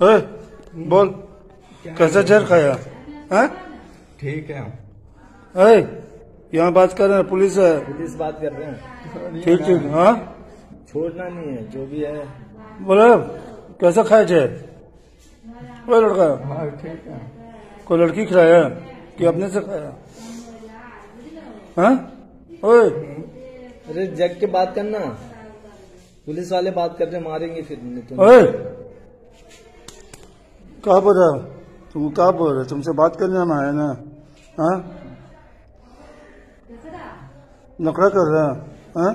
ए, बोल कैसा जहर खाया है ठीक है ए, यहाँ बात कर रहे हैं पुलिस है पुलिस बात कर रहे हैं ठीक ठीक हाँ छोड़ना नहीं है जो भी है बोले कैसा खाया जहर वो लड़का हाँ, ठीक है कोई लड़की खिलाया कि अपने से खाया हाँ ओए अरे जग के बात करना पुलिस वाले बात करते मारेंगे फिर नहीं तो कहा बोल है हो तुम कहा बोल रहे तुमसे बात करने आना है ना हाँ नखड़ा कर रहा है हाँ?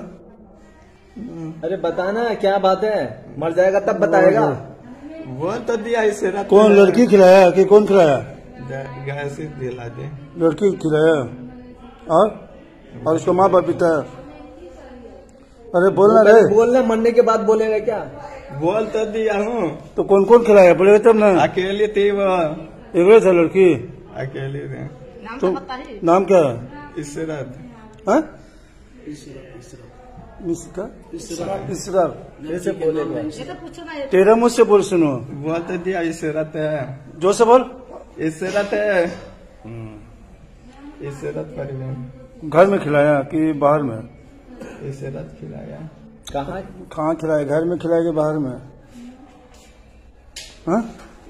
अरे बताना क्या बात है मर जाएगा तब बताएगा वो तो दिया इसे कौन लड़की खिलाया कि कौन खिलाया दे लड़की खिलाया और हाँ? और उसका माँ बाप पिता अरे बोलना रे बोलना मरने के बाद बोलेगा क्या बोल तो दिया हूँ तो कौन कौन खिलाया बोले तब ना अकेले थी वो एवरेज है लड़की अकेले थी तो नाम क्या तो हाँ? है इसरत तो तेरा मुझसे बोल सुनो बोल तो दिया इसरत है जो से बोल इसरत है हम्म। इसरत परिवहन घर में खिलाया कि बाहर में इसरत खिलाया कहाँ कहाँ खिलाए घर में खिलाए के बाहर में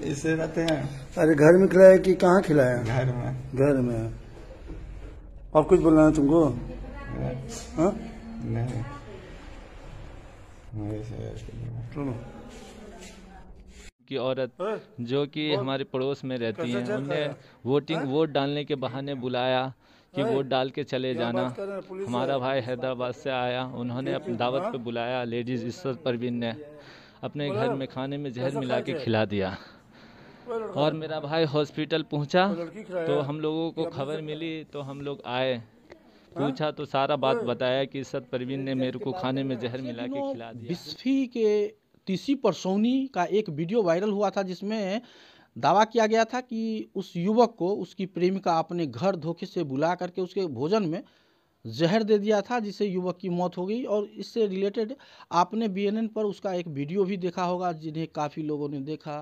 इसे हाँ? रहते हैं अरे घर में खिलाए कि कहाँ खिलाए घर में घर में और कुछ बोलना है तुमको नहीं हाँ? की औरत जो कि हमारे पड़ोस में रहती है उन्हें वोटिंग हाँ? वोट डालने के बहाने बुलाया कि वोट डाल के चले जाना हमारा भाई हैदराबाद से आया उन्होंने अपनी दावत पर बुलाया लेडीज़ इज्जत परवीन ने अपने घर में खाने में जहर मिला के खिला दिया और मेरा भाई हॉस्पिटल पहुंचा तो हम लोगों को खबर मिली तो हम लोग आए हाँ? पूछा तो सारा बात बताया कि सत परवीन ने मेरे को खाने में जहर मिला के खिला दिया बिस्फी के तीसी परसौनी का एक वीडियो वायरल हुआ था जिसमें दावा किया गया था कि उस युवक को उसकी प्रेमिका अपने घर धोखे से बुला करके उसके भोजन में जहर दे दिया था जिससे युवक की मौत हो गई और इससे रिलेटेड आपने बीएनएन पर उसका एक वीडियो भी देखा होगा जिन्हें काफ़ी लोगों ने देखा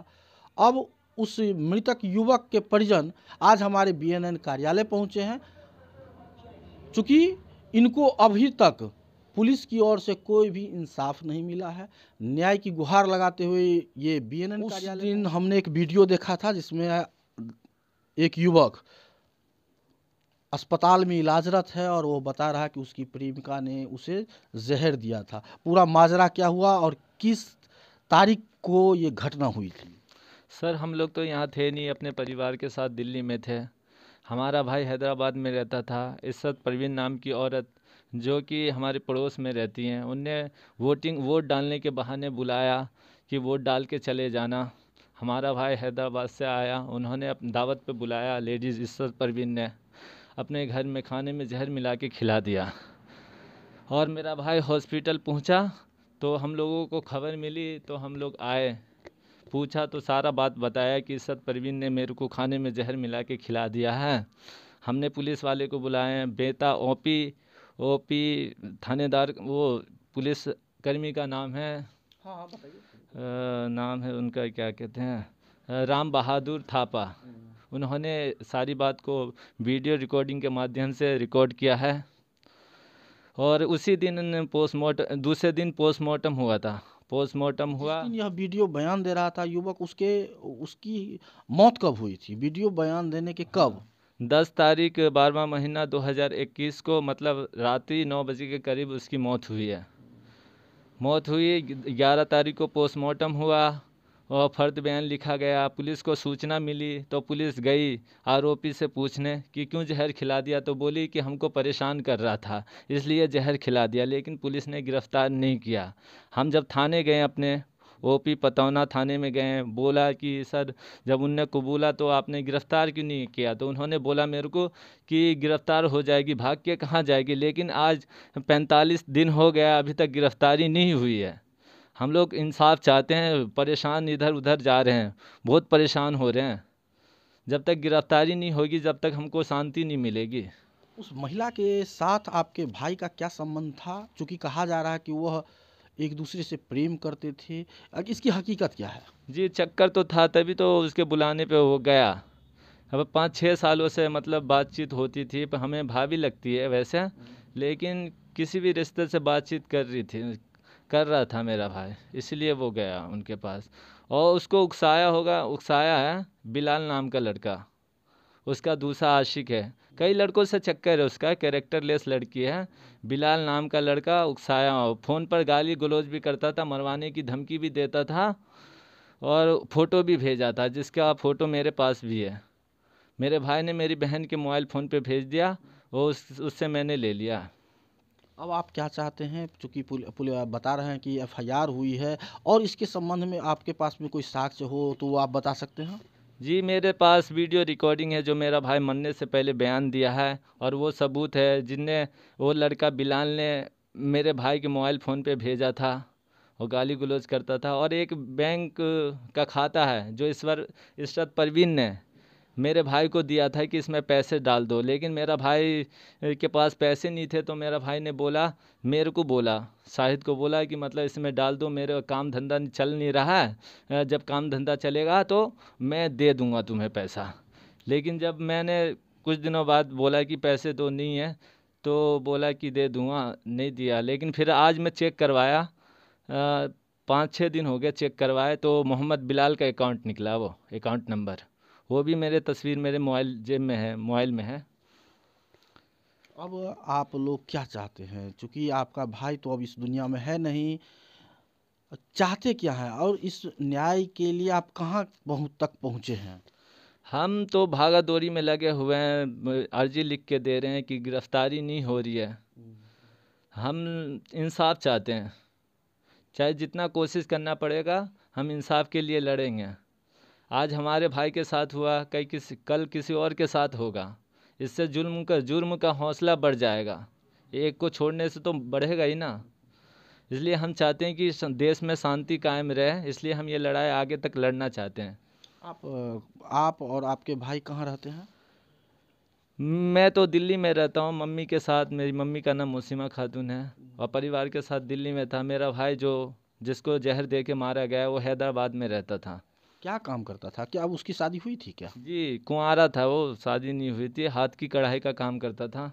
अब उस मृतक युवक के परिजन आज हमारे बीएनएन कार्यालय पहुंचे हैं चूँकि इनको अभी तक पुलिस की ओर से कोई भी इंसाफ नहीं मिला है न्याय की गुहार लगाते हुए ये बी एन एन दिन हमने एक वीडियो देखा था जिसमें एक युवक अस्पताल में इलाजरत है और वो बता रहा कि उसकी प्रेमिका ने उसे जहर दिया था पूरा माजरा क्या हुआ और किस तारीख को ये घटना हुई थी सर हम लोग तो यहाँ थे नहीं अपने परिवार के साथ दिल्ली में थे हमारा भाई हैदराबाद में रहता था इस परवीन नाम की औरत जो कि हमारे पड़ोस में रहती हैं उनने वोटिंग वोट डालने के बहाने बुलाया कि वोट डाल के चले जाना हमारा भाई हैदराबाद से आया उन्होंने दावत पे बुलाया लेडीज़ इस्सत परवीन ने अपने घर में खाने में जहर मिला के खिला दिया और मेरा भाई हॉस्पिटल पहुंचा तो हम लोगों को खबर मिली तो हम लोग आए पूछा तो सारा बात बताया कि इस्सत परवीन ने मेरे को खाने में जहर मिला के खिला दिया है हमने पुलिस वाले को बुलाए बेता ओपी ओ पी थानेदार वो पुलिस कर्मी का नाम है हाँ हाँ नाम है उनका क्या कहते हैं राम बहादुर थापा हम्म। उन्होंने सारी बात को वीडियो रिकॉर्डिंग के माध्यम से रिकॉर्ड किया है और उसी दिन पोस्टमार्टम दूसरे दिन पोस्टमार्टम हुआ था पोस्टमार्टम हुआ यह वीडियो बयान दे रहा था युवक उसके उसकी मौत कब हुई थी वीडियो बयान देने के कब दस तारीख बारवा महीना 2021 को मतलब रात्रि नौ बजे के करीब उसकी मौत हुई है मौत हुई ग्यारह तारीख को पोस्टमार्टम हुआ और फर्द बयान लिखा गया पुलिस को सूचना मिली तो पुलिस गई आरोपी से पूछने कि क्यों जहर खिला दिया तो बोली कि हमको परेशान कर रहा था इसलिए जहर खिला दिया लेकिन पुलिस ने गिरफ़्तार नहीं किया हम जब थाने गए अपने ओ पी पतौना थाने में गए बोला कि सर जब उनने कबूला तो आपने गिरफ़्तार क्यों नहीं किया तो उन्होंने बोला मेरे को कि गिरफ़्तार हो जाएगी भाग के कहाँ जाएगी लेकिन आज पैंतालीस दिन हो गया अभी तक गिरफ़्तारी नहीं हुई है हम लोग इंसाफ चाहते हैं परेशान इधर उधर जा रहे हैं बहुत परेशान हो रहे हैं जब तक गिरफ्तारी नहीं होगी जब तक हमको शांति नहीं मिलेगी उस महिला के साथ आपके भाई का क्या संबंध था चूँकि कहा जा रहा है कि वह एक दूसरे से प्रेम करते थे आज इसकी हकीकत क्या है जी चक्कर तो था तभी तो उसके बुलाने पे वो गया अब पाँच छः सालों से मतलब बातचीत होती थी पर हमें भाभी लगती है वैसे लेकिन किसी भी रिश्ते से बातचीत कर रही थी कर रहा था मेरा भाई इसलिए वो गया उनके पास और उसको उकसाया होगा उकसाया है बिलाल नाम का लड़का उसका दूसरा आशिक है कई लड़कों से चक्कर है उसका कैरेक्टरलेस लड़की है बिलाल नाम का लड़का उकसाया फ़ोन पर गाली गलोज भी करता था मरवाने की धमकी भी देता था और फ़ोटो भी भेजा था जिसका फ़ोटो मेरे पास भी है मेरे भाई ने मेरी बहन के मोबाइल फ़ोन पे भेज दिया और उस उससे मैंने ले लिया अब आप क्या चाहते हैं चूँकि पुल बता रहे हैं कि एफ हुई है और इसके संबंध में आपके पास में कोई साक्ष्य हो तो आप बता सकते हैं जी मेरे पास वीडियो रिकॉर्डिंग है जो मेरा भाई मरने से पहले बयान दिया है और वो सबूत है जिनने वो लड़का बिलाल ने मेरे भाई के मोबाइल फ़ोन पे भेजा था वो गाली गलोज करता था और एक बैंक का खाता है जो इस पर इस परवीन ने मेरे भाई को दिया था कि इसमें पैसे डाल दो लेकिन मेरा भाई के पास पैसे नहीं थे तो मेरा भाई ने बोला मेरे को बोला शाहिद को बोला कि मतलब इसमें डाल दो मेरे काम धंधा चल नहीं रहा है जब काम धंधा चलेगा तो मैं दे दूँगा तुम्हें पैसा लेकिन जब मैंने कुछ दिनों बाद बोला कि पैसे तो नहीं है तो बोला कि दे दूँगा नहीं दिया लेकिन फिर आज मैं चेक करवाया पाँच छः दिन हो गए चेक करवाए तो मोहम्मद बिलाल का अकाउंट निकला वो अकाउंट नंबर वो भी मेरे तस्वीर मेरे मोबाइल जेब में है मोबाइल में है अब आप लोग क्या चाहते हैं चूँकि आपका भाई तो अब इस दुनिया में है नहीं चाहते क्या है और इस न्याय के लिए आप कहाँ बहुत तक पहुँचे हैं हम तो भागा दौरी में लगे हुए हैं अर्जी लिख के दे रहे हैं कि गिरफ्तारी नहीं हो रही है हम इंसाफ चाहते हैं चाहे जितना कोशिश करना पड़ेगा हम इंसाफ के लिए लड़ेंगे आज हमारे भाई के साथ हुआ कई किसी कल किसी और के साथ होगा इससे जुल्म का जुर्म का हौसला बढ़ जाएगा एक को छोड़ने से तो बढ़ेगा ही ना इसलिए हम चाहते हैं कि देश में शांति कायम रहे इसलिए हम ये लड़ाई आगे तक लड़ना चाहते हैं आप आप और आपके भाई कहाँ रहते हैं मैं तो दिल्ली में रहता हूँ मम्मी के साथ मेरी मम्मी का नाम मुसीमा खातून है और परिवार के साथ दिल्ली में था मेरा भाई जो जिसको जहर दे के मारा गया वो हैदराबाद में रहता था क्या काम करता था क्या अब उसकी शादी हुई थी क्या जी कुंवारा था वो शादी नहीं हुई थी हाथ की कढ़ाई का काम करता था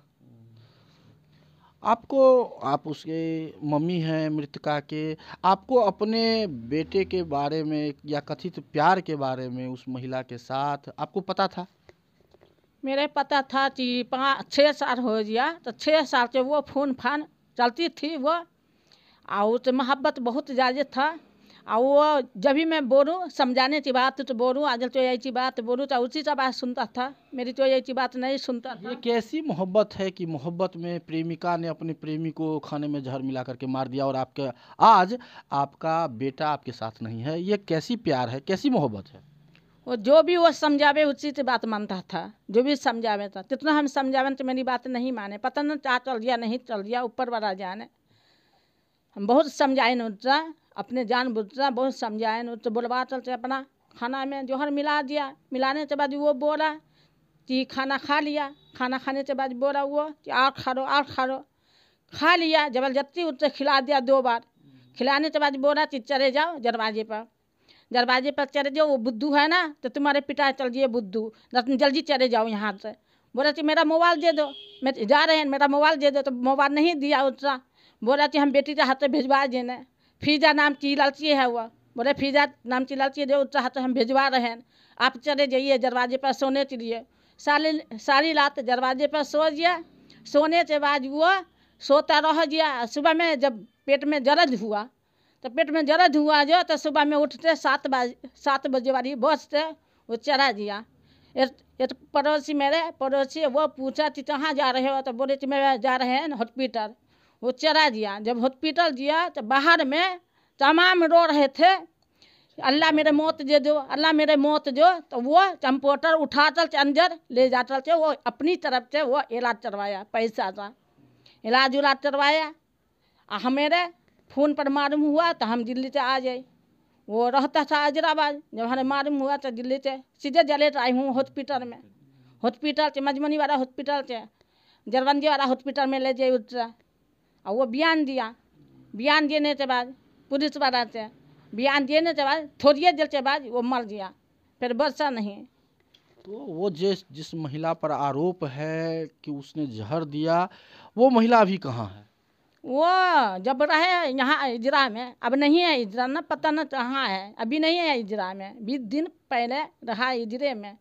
आपको आप उसके मम्मी हैं मृतका के आपको अपने बेटे के बारे में या कथित प्यार के बारे में उस महिला के साथ आपको पता था मेरे पता था कि पाँच छः साल हो गया तो छः साल से वो फोन फान चलती थी वो और उससे मोहब्बत बहुत ज़्यादा था और वो जब भी मैं बोलूँ समझाने की बात तो बोलूँ आगे तो यही बात बोलूँ तो उसी का बात सुनता था मेरी तो यही बात नहीं सुनता था। ये कैसी मोहब्बत है कि मोहब्बत में प्रेमिका ने अपने प्रेमी को खाने में जहर मिला करके मार दिया और आपके आज आपका बेटा आपके साथ नहीं है ये कैसी प्यार है कैसी मोहब्बत है वो जो भी वो समझावे उचित बात मानता था जो भी समझावे था जितना हम समझावे तो मेरी बात नहीं माने पता न चाह चल गया नहीं चल गया ऊपर वाला जाने हम बहुत समझाए ना अपने जान बुझना बहुत समझाए न तो बोलवा चलते अपना खाना में जोहर मिला दिया मिलाने के बाद वो बोला कि खाना खा लिया खाना खाने के बाद बोला वो कि और खा रो और खा रो खा लिया जबरदस्ती उससे खिला दिया दो बार खिलाने के बाद बोला कि चले जाओ दरवाजे पर दरवाजे पर चले जाओ वो बुद्धू है ना तो तुम्हारे पिता चल जाइए बुद्धू तुम जल्दी चले जाओ यहाँ से बोला कि मेरा मोबाइल दे दो मैं जा रहे हैं मेरा मोबाइल दे दो तो मोबाइल नहीं दिया उसका बोला कि हम बेटी के हाथ से भिजवा देना फिजा नाम की लालची है वह बोले फिजा नाम की लालची जो चाह तो हम भिजवा रहे हैं आप चले जाइए दरवाजे पर सोने के लिए सारी सारी रात दरवाजे पर सो गया सोने के बाद वो सोता रह गया सुबह में जब पेट में दर्द हुआ तो पेट में दर्द हुआ जो तो सुबह में उठते सात बज सात बजे वाली बस से वो चला गया एक पड़ोसी मेरे पड़ोसी वो पूछा कि कहाँ जा रहे हो तो बोले कि मैं जा रहे हैं हॉस्पिटल वो चरा दिया जब हॉस्पिटल दिया तो बाहर में तमाम रो रहे थे अल्लाह मेरे मौत दे दो अल्लाह मेरे मौत दो तो वो चंपोटर उठा चल अंदर ले जाता थे वो अपनी तरफ से वो इलाज करवाया पैसा का इलाज उलाज करवाया आ हमारे फ़ोन पर मालूम हुआ तो हम दिल्ली से आ जाए वो रहता था हजराबाद जब हमें मालूम हुआ तो दिल्ली से सीधे जलेट आई हूँ हॉस्पिटल में हॉस्पिटल से मजमनी वाला हॉस्पिटल से जरबंदी वाला हॉस्पिटल में ले जाए उतरा और वो बयान दिया बयान देने के बाद पुलिस वाला से बयान देने के बाद थोड़िए देर के बाद वो मर गया फिर बरसा नहीं तो वो जिस जिस महिला पर आरोप है कि उसने जहर दिया वो महिला अभी कहाँ है वो जब रहे यहाँ इजरा में अब नहीं है इजरा ना पता ना कहाँ है अभी नहीं है इजरा में बीस दिन पहले रहा इजरे में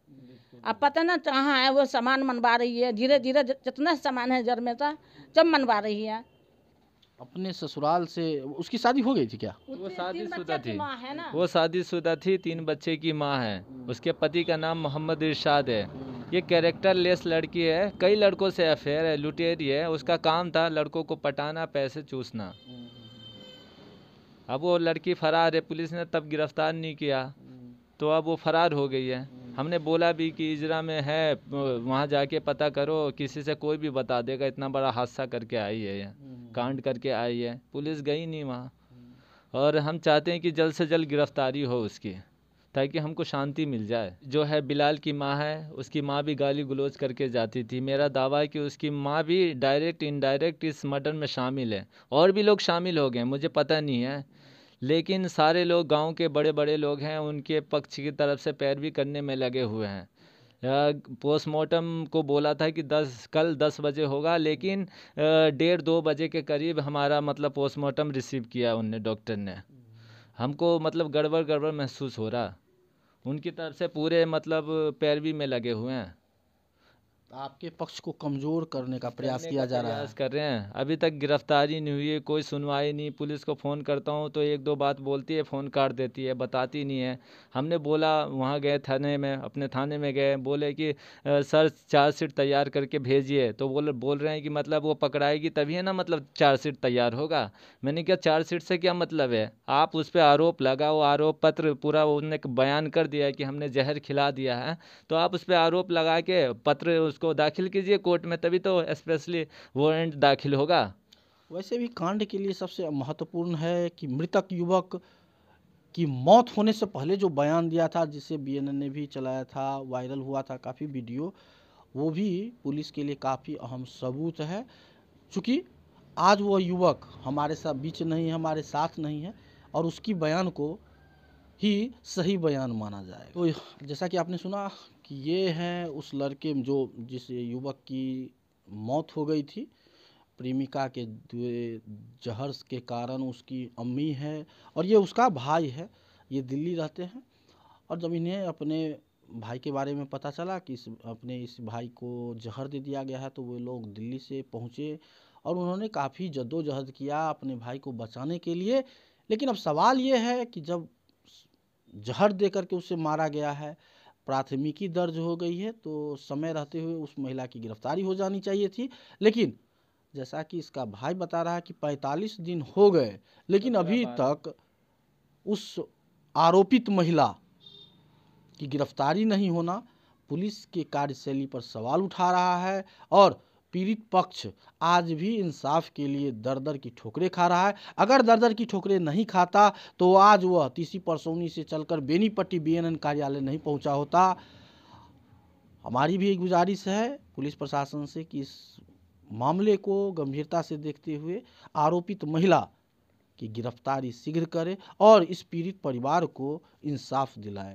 अब पता ना कहाँ है वो सामान मनवा रही है धीरे धीरे जितना सामान है जर में था सब मनवा रही है अपने ससुराल से उसकी शादी हो गई थी क्या वो शादीशुदा थी वो शादीशुदा थी तीन बच्चे की माँ है हम्म। उसके पति का नाम मोहम्मद इरशाद है ये कैरेक्टर लेस लड़की है कई लड़कों से अफेयर है लुटेरी है उसका काम था लड़कों को पटाना पैसे चूसना हम्म। अब वो लड़की फरार है पुलिस ने तब गिरफ्तार नहीं किया हम्म। तो अब वो फरार हो गई है हमने बोला भी कि इजरा में है वहाँ जाके पता करो किसी से कोई भी बता देगा इतना बड़ा हादसा करके आई है यह हम्म। कांड करके आई है पुलिस गई नहीं वहाँ और हम चाहते हैं कि जल्द से जल्द गिरफ्तारी हो उसकी ताकि हमको शांति मिल जाए जो है बिलाल की माँ है उसकी माँ भी गाली गलोज करके जाती थी मेरा दावा है कि उसकी माँ भी डायरेक्ट इनडायरेक्ट इस मर्डर में शामिल है और भी लोग शामिल हो गए मुझे पता नहीं है लेकिन सारे लोग गांव के बड़े बड़े लोग हैं उनके पक्ष की तरफ से पैरवी करने में लगे हुए हैं पोस्टमार्टम को बोला था कि दस कल दस बजे होगा लेकिन डेढ़ दो बजे के करीब हमारा मतलब पोस्टमार्टम रिसीव किया उनने डॉक्टर ने हमको मतलब गड़बड़ गड़बड़ महसूस हो रहा उनकी तरफ से पूरे मतलब पैरवी में लगे हुए हैं आपके पक्ष को कमज़ोर करने का प्रयास किया जा रहा है कर रहे हैं अभी तक गिरफ्तारी नहीं हुई है कोई सुनवाई नहीं पुलिस को फ़ोन करता हूँ तो एक दो बात बोलती है फ़ोन काट देती है बताती नहीं है हमने बोला वहाँ गए थाने में अपने थाने में गए बोले कि सर चार्जशीट तैयार करके भेजिए तो बोल बोल रहे हैं कि मतलब वो पकड़ाएगी तभी है ना मतलब चार्जशीट तैयार होगा मैंने कहा चार्जशीट से क्या मतलब है आप उस पर आरोप लगाओ आरोप पत्र पूरा उनने बयान कर दिया कि हमने जहर खिला दिया है तो आप उस पर आरोप लगा के पत्र उसको उसको दाखिल कीजिए कोर्ट में तभी तो स्पेशली वारंट दाखिल होगा वैसे भी कांड के लिए सबसे महत्वपूर्ण है कि मृतक युवक की मौत होने से पहले जो बयान दिया था जिसे बी ने भी चलाया था वायरल हुआ था काफ़ी वीडियो वो भी पुलिस के लिए काफ़ी अहम सबूत है चूँकि आज वो युवक हमारे साथ बीच नहीं है हमारे साथ नहीं है और उसकी बयान को ही सही बयान माना जाए तो जैसा कि आपने सुना ये हैं उस लड़के जो जिस युवक की मौत हो गई थी प्रेमिका के जहर के कारण उसकी अम्मी है और ये उसका भाई है ये दिल्ली रहते हैं और जब इन्हें अपने भाई के बारे में पता चला कि इस अपने इस भाई को जहर दे दिया गया है तो वे लोग दिल्ली से पहुँचे और उन्होंने काफ़ी जद्दोजहद किया अपने भाई को बचाने के लिए लेकिन अब सवाल ये है कि जब जहर दे करके उसे मारा गया है प्राथमिकी दर्ज हो गई है तो समय रहते हुए उस महिला की गिरफ्तारी हो जानी चाहिए थी लेकिन जैसा कि इसका भाई बता रहा है कि 45 दिन हो गए लेकिन अभी तक उस आरोपित महिला की गिरफ्तारी नहीं होना पुलिस के कार्यशैली पर सवाल उठा रहा है और पीड़ित पक्ष आज भी इंसाफ के लिए दर दर की ठोकरें खा रहा है अगर दर दर की ठोकरें नहीं खाता तो आज वह तीसी परसौनी से चलकर बेनीपट्टी बी कार्यालय नहीं पहुंचा होता हमारी भी गुजारिश है पुलिस प्रशासन से कि इस मामले को गंभीरता से देखते हुए आरोपित महिला की गिरफ्तारी शीघ्र करे और इस पीड़ित परिवार को इंसाफ दिलाए